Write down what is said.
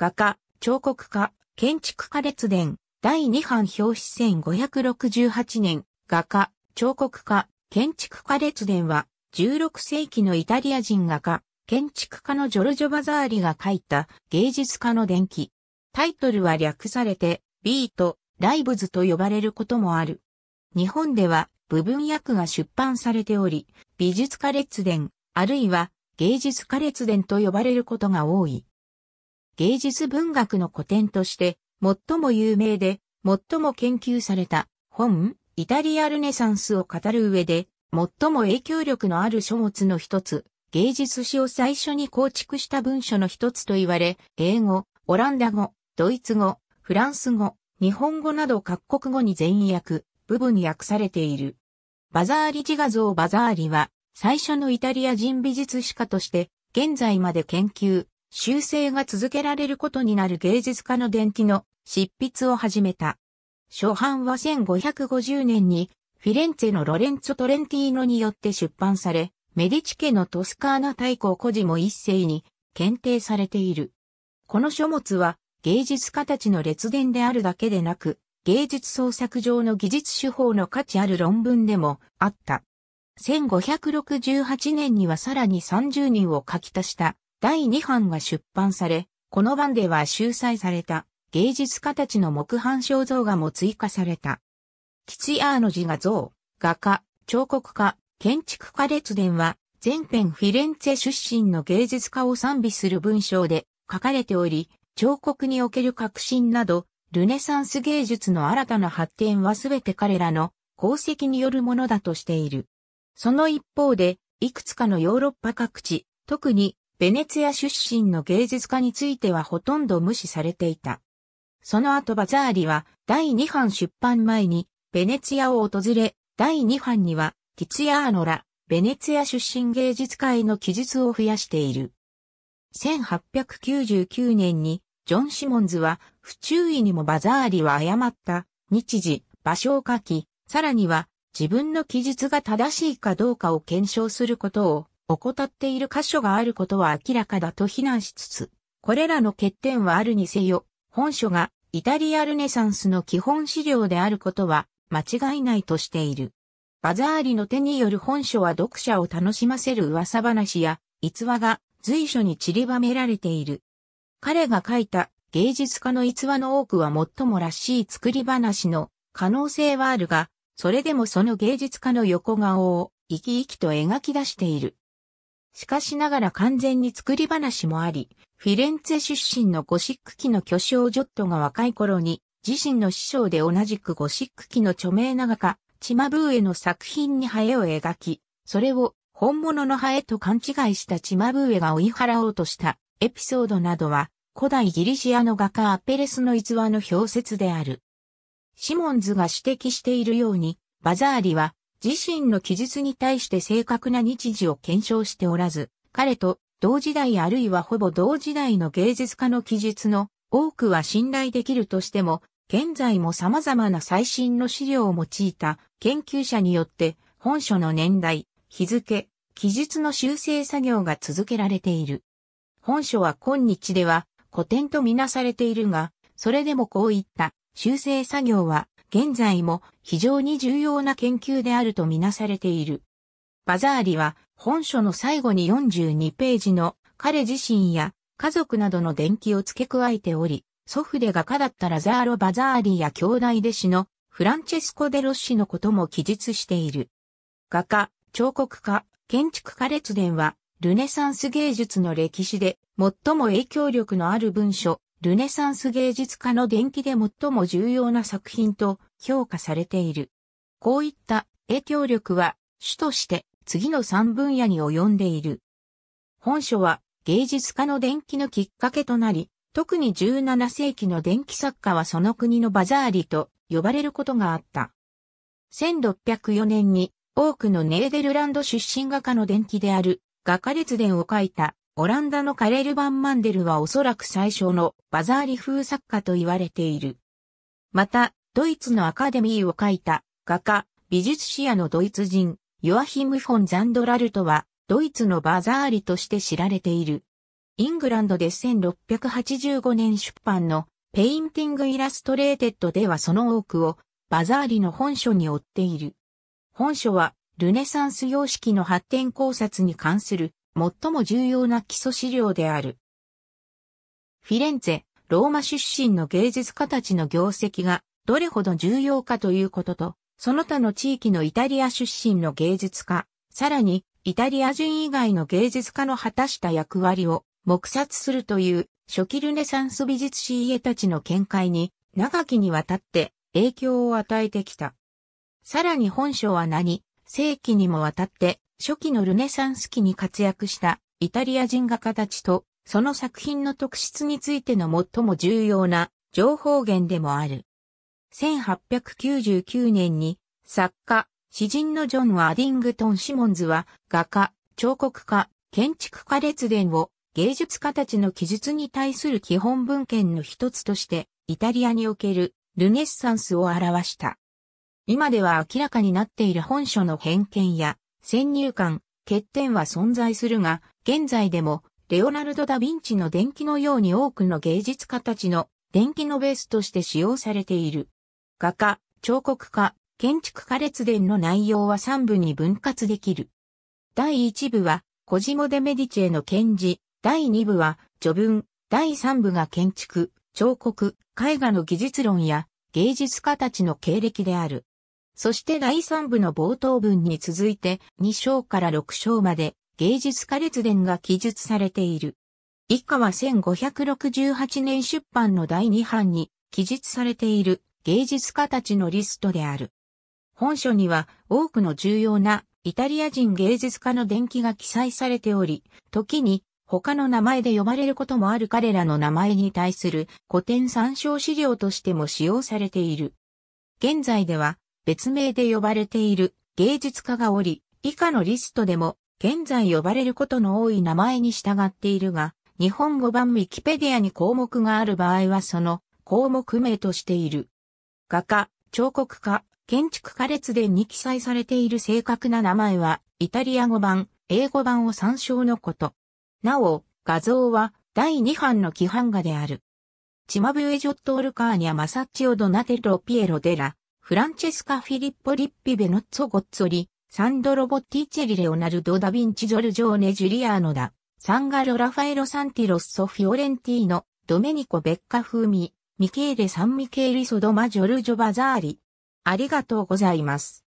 画家、彫刻家、建築家列伝、第2版表紙1568年、画家、彫刻家、建築家列伝は、16世紀のイタリア人画家、建築家のジョルジョ・バザーリが書いた芸術家の伝記。タイトルは略されて、ビート、ライブズと呼ばれることもある。日本では部分訳が出版されており、美術家列伝、あるいは芸術家列伝と呼ばれることが多い。芸術文学の古典として最も有名で最も研究された本イタリアルネサンスを語る上で最も影響力のある書物の一つ芸術史を最初に構築した文書の一つと言われ英語、オランダ語、ドイツ語、フランス語、日本語など各国語に全訳、部分に訳されている。バザーリ自画像バザーリは最初のイタリア人美術史家として現在まで研究、修正が続けられることになる芸術家の伝記の執筆を始めた。初版は1550年にフィレンツェのロレンツォ・トレンティーノによって出版され、メディチ家のトスカーナ大公孤児も一斉に検定されている。この書物は芸術家たちの列伝であるだけでなく、芸術創作上の技術手法の価値ある論文でもあった。1568年にはさらに30人を書き足した第2版が出版され、この版では秀載された芸術家たちの木版肖像画も追加された。吉アーの字画像、画家、彫刻家、建築家列伝は、全編フィレンツェ出身の芸術家を賛美する文章で書かれており、彫刻における革新など、ルネサンス芸術の新たな発展はすべて彼らの功績によるものだとしている。その一方で、いくつかのヨーロッパ各地、特にベネツィア出身の芸術家についてはほとんど無視されていた。その後バザーリは第2版出版前にベネツィアを訪れ、第2版にはティツィアーノラ、ベネツィア出身芸術家への記述を増やしている。1899年にジョン・シモンズは不注意にもバザーリは誤った日時、場所を書き、さらには自分の記述が正しいかどうかを検証することを怠っている箇所があることは明らかだと非難しつつ、これらの欠点はあるにせよ、本書がイタリアルネサンスの基本資料であることは間違いないとしている。バザーリの手による本書は読者を楽しませる噂話や逸話が随所に散りばめられている。彼が書いた芸術家の逸話の多くは最もらしい作り話の可能性はあるが、それでもその芸術家の横顔を生き生きと描き出している。しかしながら完全に作り話もあり、フィレンツェ出身のゴシック期の巨匠ジョットが若い頃に、自身の師匠で同じくゴシック期の著名な画家、チマブーエの作品にハエを描き、それを本物のハエと勘違いしたチマブーエが追い払おうとしたエピソードなどは、古代ギリシアの画家アペレスの逸話の表説である。シモンズが指摘しているように、バザーリは自身の記述に対して正確な日時を検証しておらず、彼と同時代あるいはほぼ同時代の芸術家の記述の多くは信頼できるとしても、現在も様々な最新の資料を用いた研究者によって本書の年代、日付、記述の修正作業が続けられている。本書は今日では古典とみなされているが、それでもこういった修正作業は現在も非常に重要な研究であるとみなされている。バザーリは本書の最後に42ページの彼自身や家族などの伝記を付け加えており、祖父で画家だったラザーロ・バザーリや兄弟弟子のフランチェスコ・デロッシのことも記述している。画家、彫刻家、建築家列伝はルネサンス芸術の歴史で最も影響力のある文書ルネサンス芸術家の伝記で最も重要な作品と評価されている。こういった影響力は主として次の3分野に及んでいる。本書は芸術家の伝記のきっかけとなり、特に17世紀の伝記作家はその国のバザーリと呼ばれることがあった。1604年に多くのネーデルランド出身画家の伝記である画家列伝を書いたオランダのカレル・バン・マンデルはおそらく最初のバザーリ風作家と言われている。また、ドイツのアカデミーを書いた画家、美術史家のドイツ人、ヨアヒム・フォン・ザンドラルトは、ドイツのバザーリとして知られている。イングランドで1685年出版のペインティング・イラストレーテッドではその多くをバザーリの本書に追っている。本書はルネサンス様式の発展考察に関する最も重要な基礎資料である。フィレンツェ、ローマ出身の芸術家たちの業績がどれほど重要かということと、その他の地域のイタリア出身の芸術家、さらにイタリア人以外の芸術家の果たした役割を黙殺するという初期ルネサンス美術史家たちの見解に長きにわたって影響を与えてきた。さらに本書は何世紀にもわたって初期のルネサンス期に活躍したイタリア人画家たちと、その作品の特質についての最も重要な情報源でもある。1899年に作家、詩人のジョン・ワーディングトン・シモンズは画家、彫刻家、建築家列伝を芸術家たちの記述に対する基本文献の一つとしてイタリアにおけるルネッサンスを表した。今では明らかになっている本書の偏見や先入観、欠点は存在するが、現在でも、レオナルド・ダ・ヴィンチの電気のように多くの芸術家たちの電気のベースとして使用されている。画家、彫刻家、建築家列伝の内容は3部に分割できる。第1部は、コジモ・デ・メディチェの検事、第2部は、序文、第3部が建築、彫刻、絵画の技術論や芸術家たちの経歴である。そして第3部の冒頭文に続いて2章から6章まで芸術家列伝が記述されている。以下は1568年出版の第2版に記述されている芸術家たちのリストである。本書には多くの重要なイタリア人芸術家の伝記が記載されており、時に他の名前で呼ばれることもある彼らの名前に対する古典参照資料としても使用されている。現在では別名で呼ばれている芸術家がおり、以下のリストでも現在呼ばれることの多い名前に従っているが、日本語版ウィキペディアに項目がある場合はその項目名としている。画家、彫刻家、建築家列伝に記載されている正確な名前は、イタリア語版、英語版を参照のこと。なお、画像は第2版の規範画である。チマブエジョット・オルカーニャ・マサッチオ・ドナテロ・ピエロ・デラ、フランチェスカ・フィリッポ・リッピ・ベノッツォ・ゴッツォリ、サンドロ・ボッティチェリ・レオナルド・ダ・ヴィンチ・ジョルジョーネ・ジュリアーノダ、サンガロ・ラファエロ・サンティロッソ・フィオレンティーノ、ドメニコ・ベッカ・フーミ、ミケーレ・サン・ミケーリ・ソドマ・ジョルジョ・バザーリ。ありがとうございます。